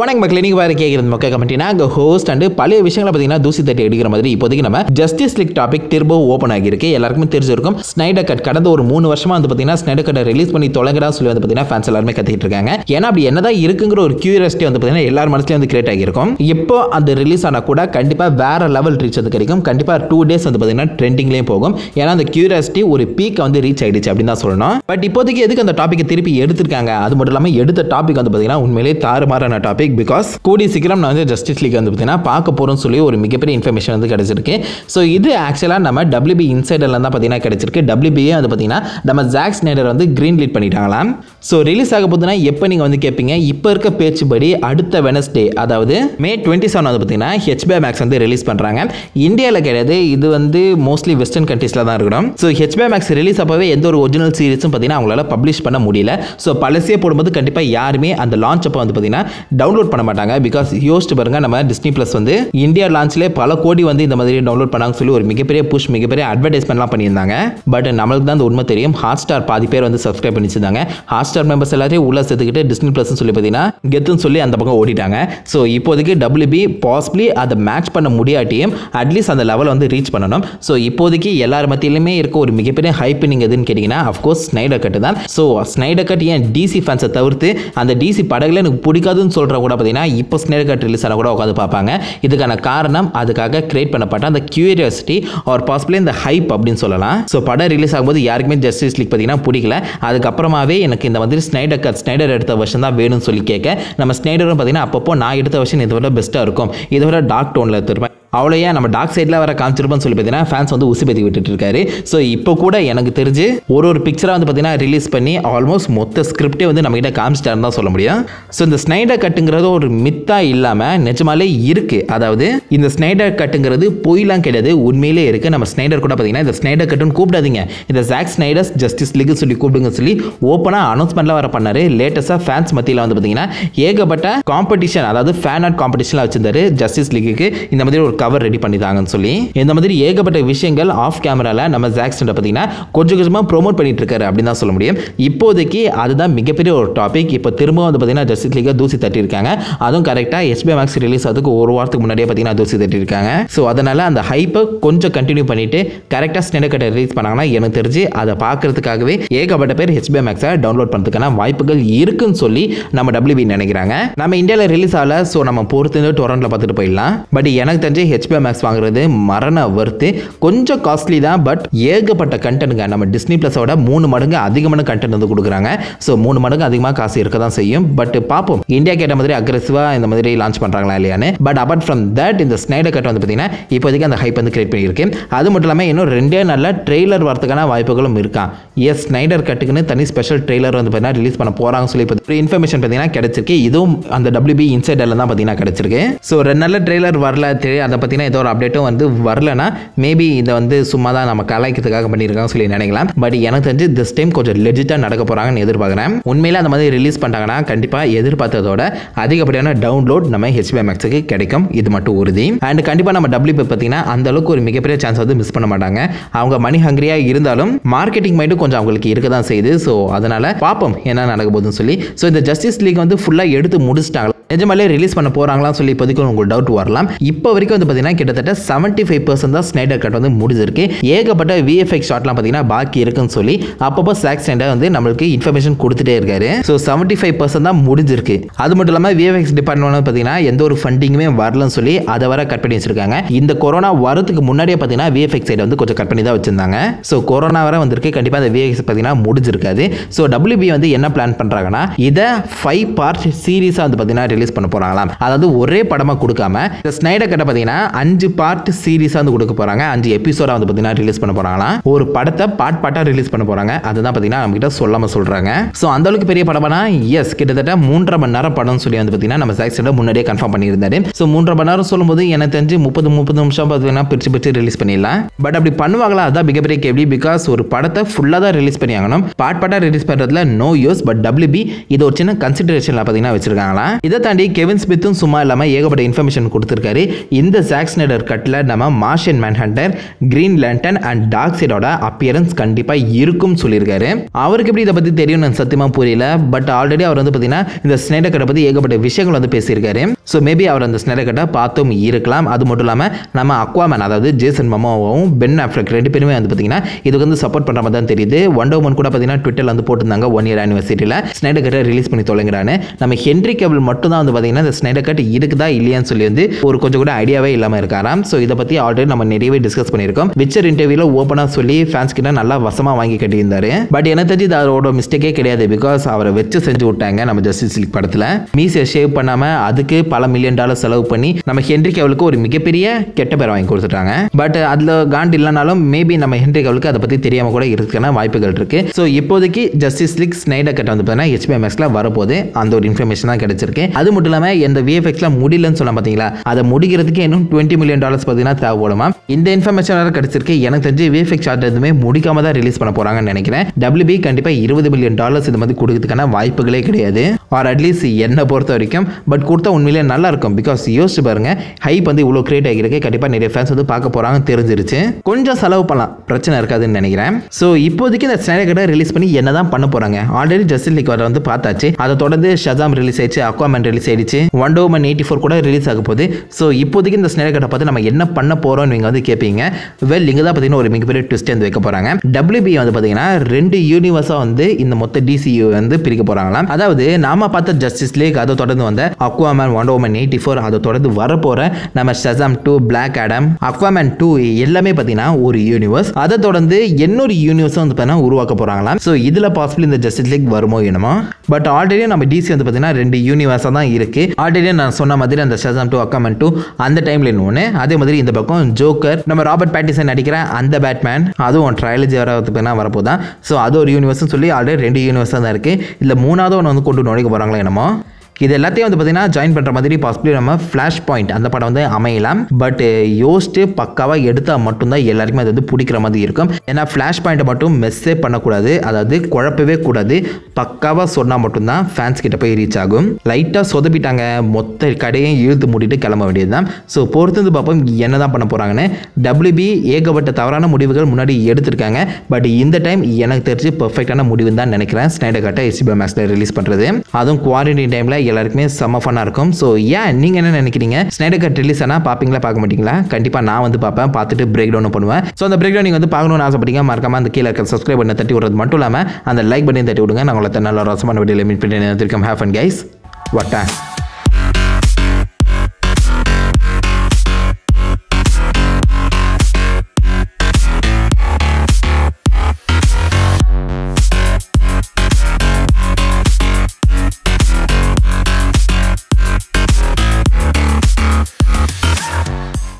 வணக்கம் மக்கள் இன்னைக்கு வேறு கேட்குறது மக்கள் கமெண்ட்டினா அங்கே ஹோஸ்ட் அண்டு பழைய விஷயங்களை பார்த்தீங்கன்னா தூசி தட்டி எடுக்கிற மாதிரி இப்போதைக்கு நம்ம ஜஸ்டிஸ் லீக் டாபிக் திரும்பவும் ஓப்பன் ஆகியிருக்கு எல்லாருக்குமே தெரிஞ்சிருக்கும் ஸ்னைடர் கட் கடந்த ஒரு மூணு வருஷமாக வந்து பார்த்தீங்கன்னா ஸ்னைடர் கட்டை ரிலீஸ் பண்ணி தொலைங்கடா சொல்லி வந்து பார்த்தீங்கன்னா ஃபேன்ஸ் எல்லாருமே கத்திட்டு இருக்காங்க ஏன்னா அப்படி என்னதான் இருக்குங்கிற ஒரு கியூரியாசிட்டி வந்து பார்த்தீங்கன்னா எல்லார் மனசுலேயும் வந்து கிரியேட் ஆகியிருக்கும் இப்போ அந்த ரிலீஸ் ஆனால் கூட கண்டிப்பாக வேற லெவல் ரீச் வந்து கிடைக்கும் கண்டிப்பாக டூ டேஸ் வந்து பார்த்தீங்கன்னா ட்ரெண்டிங்லேயும் போகும் ஏன்னா அந்த கியூரியாசிட்டி ஒரு பீக் வந்து ரீச் ஆகிடுச்சு அப்படின்னு தான் சொல்லணும் பட் இப்போதைக்கு எதுக்கு அந்த டாப்பிக்கை திருப்பி எடுத்திருக்காங்க அது மட்டும் இல்லாமல் எடுத்த டாபிக் வந்து பார்த்தீங்கன்னா உண்மையிலேயே தாறுமாறான டாபிக் டாபிக் பிகாஸ் கூடிய சீக்கிரம் நான் வந்து ஜஸ்டிஸ் லீக் வந்து பார்த்தீங்கன்னா பார்க்க போகிறோம்னு சொல்லி ஒரு மிகப்பெரிய இன்ஃபர்மேஷன் வந்து கிடச்சிருக்கு ஸோ இது ஆக்சுவலாக நம்ம டபிள்யூபி இன்சைடரில் தான் பார்த்தீங்கன்னா கிடச்சிருக்கு டபிள்யூபியே வந்து பார்த்தீங்கன்னா நம்ம ஜாக்ஸ் நேடர் வந்து க்ரீன் லீட் பண்ணிட்டாங்களாம் ஸோ ரிலீஸ் ஆக போதுன்னா எப்போ நீங்கள் வந்து கேட்பீங்க இப்போ இருக்க பேச்சுப்படி அடுத்த வெனஸ்டே அதாவது மே டுவெண்ட்டி செவன் வந்து பார்த்தீங்கன்னா ஹெச்பே மேக்ஸ் வந்து ரிலீஸ் பண்ணுறாங்க இந்தியாவில் கிடையாது இது வந்து மோஸ்ட்லி வெஸ்டர்ன் கண்ட்ரீஸில் தான் இருக்கணும் ஸோ ஹெச்பே மேக்ஸ் ரிலீஸ் அப்போவே எந்த ஒரு ஒரிஜினல் சீரிஸும் பார்த்தீங்கன்னா அவங்களால பப்ளிஷ் பண்ண முடியல ஸோ பழசியே போடும்போது கண்டிப்பாக யாருமே அந்த லான்ச் அப்போ வந்து பார்த்தீங்கன்னா டவுன்லோட் பண்ண மாட்டாங்க பிகாஸ் யோசிச்சு பாருங்க நம்ம டிஸ்னி ப்ளஸ் வந்து இந்தியா லான்ச்லேயே பல கோடி வந்து இந்த மாதிரி டவுன்லோட் பண்ணாங்க சொல்லி ஒரு மிகப்பெரிய புஷ் மிகப்பெரிய அட்வர்டைஸ்மெண்ட்லாம் பண்ணியிருந்தாங்க பட் நம்மளுக்கு தான் அந்த உண்மை தெரியும் ஹாட் ஸ்டார் பாதி பேர் வந்து சப்ஸ்கிரைப் பண்ணிச்சிருந்தாங்க ஹாட் ஸ்டார் மெம்பர்ஸ் எல்லாத்தையும் உள்ள சேர்த்துக்கிட்டு டிஸ்னி பிளஸ் சொல்லி பார்த்தீங்கன்னா கெத்துன்னு சொல்லி அந்த பக்கம் ஓடிட்டாங்க ஸோ இப்போதைக்கு டபிள்யூபி பாசிபிளி அதை மேட்ச் பண்ண முடியாட்டியும் அட்லீஸ்ட் அந்த லெவலை வந்து ரீச் பண்ணணும் ஸோ இப்போதைக்கு எல்லார் மத்தியிலுமே இருக்க ஒரு மிகப்பெரிய ஹைப் நீங்கள் எதுன்னு கேட்டிங்கன்னா அஃப்கோர்ஸ் ஸ்னைடர் கட்டு தான் ஸோ ஸ்னைடர் கட் ஏன் டிசி ஃபேன்ஸை தவிர்த்து அந்த டிசி படகுல எனக்கு பிடிக்காதுன்னு சொல்கிற போடுற கூட பார்த்தீங்கன்னா இப்போ ஸ்னேர் கட் ரிலீஸ் ஆனால் கூட உட்காந்து பார்ப்பாங்க இதுக்கான காரணம் அதுக்காக கிரியேட் பண்ணப்பட்ட அந்த கியூரியாசிட்டி ஆர் பாசிபிளி இந்த ஹைப் அப்படின்னு சொல்லலாம் ஸோ படம் ரிலீஸ் ஆகும்போது யாருக்குமே ஜஸ்டிஸ் லீக் பார்த்தீங்கன்னா பிடிக்கல அதுக்கப்புறமாவே எனக்கு இந்த மாதிரி ஸ்னைடர் கட் ஸ்னைடர் எடுத்த வருஷம் தான் வேணும்னு சொல்லி கேட்க நம்ம ஸ்னைடரும் பார்த்தீங்கன்னா அப்பப்போ நான் எடுத்த வருஷம் இதை விட பெஸ்ட்டாக இருக்கும் இதை விட டாக் டோனில் எடுத்துருப்பேன் அவ்வளோ ஏன் நம்ம டாக் சைடில் வர காமிச்சிருப்போம்னு சொல்லி பார்த்தீங்கன்னா ஃபேன்ஸ் வந்து உசி பற்றி விட்டுட்டு இருக்காரு ஸோ இப்போ கூட எனக்கு தெரிஞ்சு ஒரு ஒரு பிக்சராக வந்து பார்த்தீங்கன்னா ரிலீஸ் பண்ணி ஆல்மோஸ்ட் மொத்த ஸ்கிரிப்டே வந்து நம்மகிட்ட காமிச்சிட்டாருன்னு தான் சொல்ல முடியும் ஸோ இந்த ஸ்னைடர் கட்டுங்கிறது ஒரு மித்தாக இல்லாமல் நிஜமாலே இருக்குது அதாவது இந்த ஸ்னைடர் கட்டுங்கிறது பொய்லாம் கிடையாது உண்மையிலே இருக்குது நம்ம ஸ்னைடர் கூட பார்த்தீங்கன்னா இந்த ஸ்னைடர் கட்டுன்னு கூப்பிடாதீங்க இந்த ஜாக் ஸ்னைடர்ஸ் ஜஸ்டிஸ் லீக் சொல்லி கூப்பிடுங்க சொல்லி ஓப்பனாக அனௌன்ஸ்மெண்ட்டில் வர பண்ணார் லேட்டஸ்ட்டாக ஃபேன்ஸ் மத்தியில் வந்து பார்த்தீங்கன்னா ஏகப்பட்ட காம்படிஷன் அதாவது ஃபேன் ஆர்ட் காம்படிஷன்லாம் வச்சிருந்தாரு ஜஸ்டிஸ் லீக்கு இந்த மாதிரி ஒரு கவர் ரெடி தாங்கன்னு சொல்லி இந்த மாதிரி ஏகப்பட்ட விஷயங்கள் ஆஃப் கேமரால நம்ம ஜாக்ஸ்டன்ட்டை பார்த்தீங்கன்னா கொஞ்சம் கொஞ்சமாக ப்ரொமோட் பண்ணிட்டு இருக்காரு அப்படின்னு தான் சொல்ல முடியும் இப்போதைக்கு அதுதான் மிகப்பெரிய ஒரு டாபிக் இப்போ திரும்பவும் வந்து பார்த்தீங்கன்னா ஜஸ்டிஸ் லீக்காக தூசி தட்டியிருக்காங்க அதுவும் கரெக்டாக எஸ்பிஐ மேக்ஸ் ரிலீஸ் அதுக்கு ஒரு வாரத்துக்கு முன்னாடியே பார்த்தீங்கன்னா தூசி தட்டியிருக்காங்க ஸோ அதனால் அந்த ஹைப்பை கொஞ்சம் கண்டினியூ பண்ணிவிட்டு கரெக்டாக ஸ்னேடர் கட்டை ரிலீஸ் பண்ணாங்கன்னா எனக்கு தெரிஞ்சு அதை பார்க்கறதுக்காகவே ஏகப்பட்ட பேர் ஹெச்பிஎம் மேக்ஸை டவுன்லோட் பண்ணுறதுக்கான வாய்ப்புகள் இருக்குன்னு சொல்லி நம்ம டபிள்யூபி நினைக்கிறாங்க நம்ம இந்தியாவில் ரிலீஸ் ஆகல ஸோ நம்ம பொறுத்து டொரண்டில் பார்த்துட்டு போயிடலாம் பட் எனக்கு தெரிஞ்சு ஹெச்பிஓ மேக்ஸ் வாங்குறது மரண வர்த்து கொஞ்சம் காஸ்ட்லி தான் பட் ஏகப்பட்ட கண்டென்ட்ங்க நம்ம டிஸ்னி ப்ளஸோட மூணு மடங்கு அதிகமான கண்டென்ட் வந்து கொடுக்குறாங்க ஸோ மூணு மடங்கு அதிகமாக காசு இருக்க தான் செய்யும் பட் பார்ப்போம் இந்தியா கேட்ட மாதிரி அக்ரெசிவாக இந்த மாதிரி லான்ச் பண்ணுறாங்களா இல்லையானு பட் அபார்ட் ஃப்ரம் தட் இந்த ஸ்னைடர் கட் வந்து பார்த்தீங்கன்னா இப்போதைக்கு அந்த ஹைப் வந்து கிரியேட் பண்ணியிருக்கு அது மட்டும் இல்லாமல் இன்னும் ரெண்டே நாளில் ட்ரெய்லர் வரதுக்கான வாய்ப்புகளும் இருக்கா எஸ் ஸ்னைடர் கட்டுக்குன்னு தனி ஸ்பெஷல் ட்ரெய்லர் வந்து பார்த்தீங்கன்னா ரிலீஸ் பண்ண போகிறாங்கன்னு சொல்லி இப்போ இன்ஃபர்மேஷன் பார்த்தீங்கன்னா கிடச்சிருக்கு இதுவும் அந்த டபிள்யூபி இன்சைடெல்லாம் தான் பார்த்தீங்கன்னா கிடச்சிருக்கு ஸோ ரெண்டு நல்ல ட்ரெய்லர் வரல அந்த பார்த்தீங்கன்னா ஏதோ ஒரு அப்டேட்டும் வந்து வரலன்னா மேபி இதை வந்து சும்மா தான் நம்ம கலாய்க்கிறதுக்காக பண்ணியிருக்காங்கன்னு சொல்லி நினைக்கலாம் பட் எனக்கு தெரிஞ்சு திஸ் டைம் கொஞ்சம் லெஜிட்டாக நடக்க போகிறாங்கன்னு எதிர்பார்க்குறேன் உண்மையில் அந்த மாதிரி ரிலீஸ் பண்ணிட்டாங்கன்னா கண்டிப்பாக எதிர்பார்த்ததோட அதிகப்படியான டவுன்லோட் நம்ம ஹெச்பி மேக்ஸுக்கு கிடைக்கும் இது மட்டும் உறுதி அண்ட் கண்டிப்பாக நம்ம டபிள்யூ பார்த்தீங்கன்னா அந்த அளவுக்கு ஒரு மிகப்பெரிய சான்ஸ் வந்து மிஸ் பண்ண மாட்டாங்க அவங்க மணி ஹங்கரியாக இருந்தாலும் மார்க்கெட்டிங் மைண்டும் கொஞ்சம் அவங்களுக்கு இருக்க தான் செய்யுது ஸோ அதனால் பார்ப்போம் என்ன நடக்க போகுதுன்னு சொல்லி ஸோ இந்த ஜஸ்டிஸ் லீக் வந்து ஃபுல்லாக எடுத்து முடிச்சுட்டாங்களா நிஜமாலே ரிலீஸ் பண்ண போகிறாங்களான்னு சொல்லி இப்போதைக்கு உங்களுக்கு டவுட் வரலாம் இப்போ வரைக்கும் வந்து பார்த்தீங்கன்னா கிட்டத்தட்ட செவன்ட்டி ஃபைவ் பர்சன்ட் தான் ஸ்னைடர் கட் வந்து முடிஞ்சிருக்கு ஏகப்பட்ட விஎஃப்எக்ஸ் ஷாட்லாம் பார்த்தீங்கன்னா பாக்கி இருக்குன்னு சொல்லி அப்பப்போ சாக் ஸ்னைடர் வந்து நம்மளுக்கு இன்ஃபர்மேஷன் கொடுத்துட்டே இருக்காரு ஸோ செவன்டி ஃபைவ் பர்சன்ட் தான் முடிஞ்சிருக்கு அது மட்டும் இல்லாமல் விஎஃப்எக்ஸ் டிபார்ட்மெண்ட் பார்த்தீங்கன்னா எந்த ஒரு ஃபண்டிங்குமே வரலன்னு சொல்லி அதை வர கட் பண்ணி வச்சிருக்காங்க இந்த கொரோனா வரதுக்கு முன்னாடியே பார்த்தீங்கன்னா விஎஃப்எக்ஸ் சைடு வந்து கொஞ்சம் கட் பண்ணி தான் வச்சிருந்தாங்க ஸோ கொரோனா வர வந்திருக்கு கண்டிப்பாக அந்த விஎஃப்எக்ஸ் பார்த்தீங்கன்னா முடிஞ்சிருக்காது ஸோ டபிள்யூபி வந்து என்ன பிளான் பண்ணுறாங்கன்னா இதை ஃபைவ் பார்ட் சீரீஸாக வந்து பார்த்தீங்கன்னா ரிலீஸ் பண்ண போகிறாங்களாம் அதாவது ஒரே படமா கொடுக்காம இந்த ஸ்னைடர் கட்ட பாத்தீங்கன்னா அஞ்சு பார்ட் சீரிஸா வந்து கொடுக்க போறாங்க அஞ்சு எபிசோடாக வந்து பாத்தீங்கன்னா ரிலீஸ் பண்ண போகிறாங்களாம் ஒரு படத்தை பார்ட் பார்ட்டா ரிலீஸ் பண்ண போறாங்க அதுதான் பாத்தீங்கன்னா நம்ம கிட்ட சொல்லாம சொல்றாங்க சோ அந்த அளவுக்கு பெரிய படம்னா எஸ் கிட்டத்தட்ட மூன்றரை மணி நேரம் படம்னு சொல்லி வந்து பாத்தீங்கன்னா நம்ம சாக்ஸிட முன்னாடியே கன்ஃபார்ம் பண்ணியிருந்தாரு ஸோ மூன்றரை மணி நேரம் சொல்லும்போது எனக்கு தெரிஞ்சு முப்பது முப்பது நிமிஷம் பாத்தீங்கன்னா பிரிச்சு பிரிச்சு ரிலீஸ் பண்ணிடலாம் பட் அப்படி பண்ணுவாங்களா அதான் மிகப்பெரிய கேள்வி பிகாஸ் ஒரு படத்தை ஃபுல்லா தான் ரிலீஸ் பண்ணி ஆகணும் பார்ட் பார்ட்டா ரிலீஸ் பண்றதுல நோ யூஸ் பட் பி இது ஒரு சின்ன கன்சிடரேஷன்ல பாத்தீங்கன்னா வச்சிருக்காங்களா இதை தாண்டி கெவின் ஸ்மித்தும் சும்மா இல்லாமல் ஏகப்பட்ட இன்ஃபர்மேஷன் கொடுத்துருக்காரு இந்த சாக்ஸ்னடர் கட்டில் நம்ம Martian Manhunter Green Lantern and டாக்ஸைடோட அப்பியரன்ஸ் கண்டிப்பாக இருக்கும்னு சொல்லியிருக்காரு அவருக்கு எப்படி இதை பற்றி தெரியும் சத்தியமாக புரியல பட் ஆல்ரெடி அவர் வந்து பார்த்தீங்கன்னா இந்த ஸ்னேடர் கட்டை பற்றி ஏகப்பட்ட விஷயங்கள் வந்து பேசியிருக்காரு ஸோ மேபி அவர் அந்த ஸ்னெரகட்டை பார்த்தும் இருக்கலாம் அது மட்டும் இல்லாமல் நம்ம அக்வாமேன் அதாவது ஜேசன் மமாவும் பென் ஆஃப்ரிக் ரெண்டு பேருமே வந்து பார்த்தீங்கன்னா இதுக்கு வந்து சப்போர்ட் பண்ணுற மாதிரி தான் தெரியுது ஒன் ஒன் கூட பார்த்தீங்கன்னா ட்விட்டரில் வந்து போட்டிருந்தாங்க ஒன் இயர் ஆனிவர்சரியில் ஸ்னெடகட்டை ரிலீஸ் பண்ணி தொலைங்கிறான்னு நம்ம ஹென்ரி கேபிள் மட்டும் தான் வந்து பார்த்திங்கன்னா இந்த ஸ்னெடகட் இருக்குதா இல்லையான்னு சொல்லி வந்து ஒரு கொஞ்சம் கூட ஐடியாவே இல்லாமல் இருக்காராம் ஸோ இதை பற்றி ஆல்ரெடி நம்ம நிறையவே டிஸ்கஸ் பண்ணியிருக்கோம் விச்சர் இன்டர்வியூவில் ஓப்பனாக சொல்லி ஃபேன்ஸ் கிட்ட நல்லா வசமாக வாங்கி கட்டியிருந்தாரு பட் எனக்கு தெரிஞ்சு இது அவரோட மிஸ்டேக்கே கிடையாது பிகாஸ் அவரை வச்சு செஞ்சு விட்டாங்க நம்ம ஜஸ்டிஸ் லீக் படத்தில் மீசியை ஷேவ் பண்ணாமல் அதுக்கு பல மில்லியன் டாலர் செலவு பண்ணி நம்ம ஹென்ரி கவலுக்கு ஒரு மிகப்பெரிய கெட்ட பேர் வாங்கி கொடுத்துட்டாங்க பட் அதில் காண்ட் இல்லைனாலும் மேபி நம்ம ஹென்ரி கவலுக்கு அதை பற்றி தெரியாம கூட இருக்கிறதுக்கான வாய்ப்புகள் இருக்குது ஸோ இப்போதைக்கு ஜஸ்டிஸ் லிக் ஸ்னைடர் கட் வந்து பார்த்தீங்கன்னா ஹெச்பி மேக்ஸில் வரப்போது அந்த ஒரு இன்ஃபர்மேஷன் தான் கிடைச்சிருக்கு அது மட்டும் இல்லாமல் இந்த விஎஃப்எக்ஸில் முடியலன்னு சொன்னால் பார்த்தீங்களா அதை முடிக்கிறதுக்கு இன்னும் டுவெண்ட்டி மில்லியன் டாலர்ஸ் பார்த்தீங்கன்னா தேவைப்படுமா இந்த இன்ஃபர்மேஷன் வேற கிடைச்சிருக்கு எனக்கு தெரிஞ்சு விஎஃப்எக்ஸ் சார்ட் எதுவுமே முடிக்காம தான் ரிலீஸ் பண்ண போகிறாங்கன்னு நினைக்கிறேன் பி கண்டிப்பாக இருபது மில்லியன் டாலர்ஸ் இது மாதிரி கொடுக்கறதுக்கான வாய்ப்புகளே கிடையாது ஆர் அட்லீஸ்ட் என்னை பொறுத்த வரைக்கும் பட் கொடுத்த உண்மையிலே நல்லா இருக்கும் பிகாஸ் யோசிச்சு பாருங்க ஹைப் வந்து இவ்வளோ கிரியேட் ஆகிருக்கு கண்டிப்பாக நிறைய ஃபேன்ஸ் வந்து பார்க்க போகிறாங்கன்னு தெரிஞ்சிருச்சு கொஞ்சம் செலவு பண்ணலாம் பிரச்சனை இருக்காதுன்னு நினைக்கிறேன் ஸோ இப்போதைக்கு இந்த ஸ்னேக் கடை ரிலீஸ் பண்ணி என்ன தான் பண்ண போகிறாங்க ஆல்ரெடி ஜஸ்டின் லீக் வந்து பார்த்தாச்சு அதை தொடர்ந்து ஷஜாம் ரிலீஸ் ஆயிடுச்சு அக்வாமேன் ரிலீஸ் ஆயிடுச்சு Wonder Woman eighty four கூட ரிலீஸ் ஆக போகுது ஸோ இப்போதைக்கு இந்த ஸ்னேக் கடை பார்த்து நம்ம என்ன பண்ண போகிறோம்னு நீங்கள் வந்து கேட்பீங்க வெல் இங்கே தான் பார்த்தீங்கன்னா ஒரு மிகப்பெரிய ட்விஸ்ட் வந்து வைக்க போகிறாங்க டபிள்யூபி வந்து பார்த்தீங்கன்னா ரெண்டு யூனிவர்ஸாக வந்து இந்த மொத்த டிசியூ வந்து பிரிக்க போகிறாங்களாம் அதாவது நாம பார்த்த ஜஸ்டிஸ் லீக் அதை தொடர்ந்து வந்த Aquaman one Wonder Woman eighty four அதை தொடர்ந்து வரப்போகிற நம்ம Shazam two Black Adam Aquaman two எல்லாமே பார்த்தீங்கன்னா ஒரு யூனிவர்ஸ் அதை தொடர்ந்து இன்னொரு யூனிவர்ஸும் வந்து பார்த்தீங்கன்னா உருவாக்க போகிறாங்களாம் ஸோ இதில் பாசிபிள் இந்த ஜஸ்டிஸ் லீக் வருமோ என்னமோ பட் ஆல்ரெடி நம்ம டிசி வந்து பார்த்தீங்கன்னா ரெண்டு யூனிவர்ஸாக தான் இருக்குது ஆல்ரெடி நான் சொன்ன மாதிரி அந்த ஷசம் டூ அக்வாமேன் டூ அந்த டைமில் இன்னொன்று அதே மாதிரி இந்த பக்கம் ஜோக்கர் நம்ம ராபர்ட் பேட்டிசன் நடிக்கிற அந்த பேட்மேன் அதுவும் ட்ரையலஜி வர பார்த்தீங்கன்னா தான் ஸோ அது ஒரு யூனிவர்ஸ்னு சொல்லி ஆல்ரெடி ரெண்டு யூனிவர்ஸாக தான் இருக்குது இல்லை மூணாவது ஒன்று வந்து கொண்டு நுழைக்க போகிறாங்களா என்னமோ இது எல்லாத்தையும் வந்து பார்த்தீங்கன்னா ஜாயின் பண்ணுற மாதிரி பாசிபிளி நம்ம ஃப்ளாஷ் பாயிண்ட் அந்த படம் வந்து அமையலாம் பட் யோசித்து பக்காவாக எடுத்தால் மட்டும்தான் எல்லாருக்குமே அது வந்து பிடிக்கிற மாதிரி இருக்கும் ஏன்னா ஃப்ளாஷ் பாயிண்ட்டை மட்டும் மெஸ்ஸே பண்ணக்கூடாது அதாவது குழப்பவே கூடாது பக்காவாக சொன்னால் மட்டும்தான் ஃபேன்ஸ் கிட்ட போய் ரீச் ஆகும் லைட்டாக சொதப்பிட்டாங்க மொத்த கடையும் இழுத்து மூடிட்டு கிளம்ப வேண்டியது தான் ஸோ பொறுத்து வந்து பார்ப்போம் என்ன தான் பண்ண போகிறாங்கன்னு டபிள்யூபி ஏகப்பட்ட தவறான முடிவுகள் முன்னாடி எடுத்திருக்காங்க பட் இந்த டைம் எனக்கு தெரிஞ்சு பெர்ஃபெக்டான முடிவு தான் நினைக்கிறேன் ஸ்னைடர் கட்டை மேக்ஸில் ரிலீஸ் பண்ணுறது அதுவும் குவாரண்டைன் டைமில் எல்லாருக்குமே செம ஃபன்னாக இருக்கும் ஸோ ஏன் நீங்கள் என்ன நினைக்கிறீங்க ஸ்னைடர் கட் ரிலீஸ் ஆனால் பார்ப்பீங்களா பார்க்க மாட்டீங்களா கண்டிப்பாக நான் வந்து பார்ப்பேன் பார்த்துட்டு பிரேக் டவுன் பண்ணுவேன் ஸோ அந்த பிரேக் டவுன் நீங்கள் வந்து பார்க்கணும்னு ஆசைப்பட்டீங்க மறக்காம அந்த கீழே இருக்க சப்ஸ்கிரைப் பண்ண தட்டி விடுறது மட்டும் இல்லாமல் அந்த லைக் பண்ணி தட்டி விடுங்க நான் உங்களை நல்ல ரசமான வீடியோ மீட் பண்ணி திருக்கம் ஹேஃப் அண்ட் கைஸ் வட்டேன்